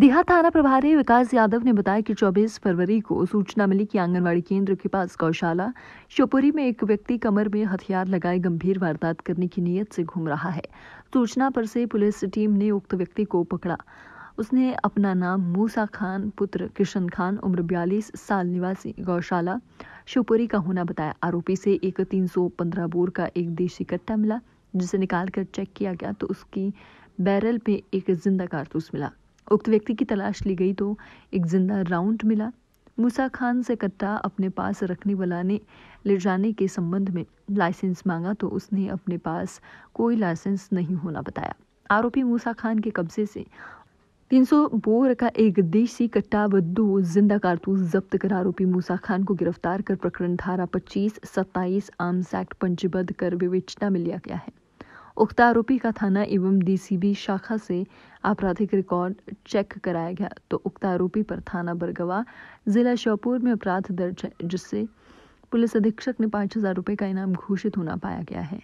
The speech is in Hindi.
देहा थाना प्रभारी विकास यादव ने बताया कि 24 फरवरी को सूचना मिली कि आंगनवाड़ी केंद्र के पास गौशाला शिवपुरी में एक व्यक्ति कमर में हथियार लगाए गंभीर वारदात करने की नीयत से घूम रहा है सूचना पर से पुलिस टीम ने उक्त व्यक्ति को पकड़ा उसने अपना नाम मूसा खान पुत्र किशन खान उम्र बयालीस साल निवासी गौशाला शिवपुरी का होना बताया आरोपी से एक तीन बोर का एक देशी कट्टा मिला जिसे निकालकर चेक किया गया तो उसकी बैरल में एक जिंदा कारतूस मिला उक्त व्यक्ति की तलाश ली गई तो एक जिंदा राउंड मिला मूसा खान से कट्टा अपने पास रखने ने ले जाने के संबंध में लाइसेंस मांगा तो उसने अपने पास कोई लाइसेंस नहीं होना बताया आरोपी मूसा खान के कब्जे से 300 बोर का एक देशी कट्टा व दो जिंदा कारतूस जब्त कर आरोपी मूसा खान को गिरफ्तार कर प्रकरण धारा 25, 27 आर्म्स एक्ट पंजीबद्ध कर विवेचना में लिया गया है उक्त आरोपी का थाना एवं डीसीबी शाखा से आपराधिक रिकॉर्ड चेक कराया गया तो उक्त आरोपी पर थाना बरगवा जिला श्योपुर में अपराध दर्ज है जिससे पुलिस अधीक्षक ने पाँच हजार रुपये का इनाम घोषित होना पाया गया है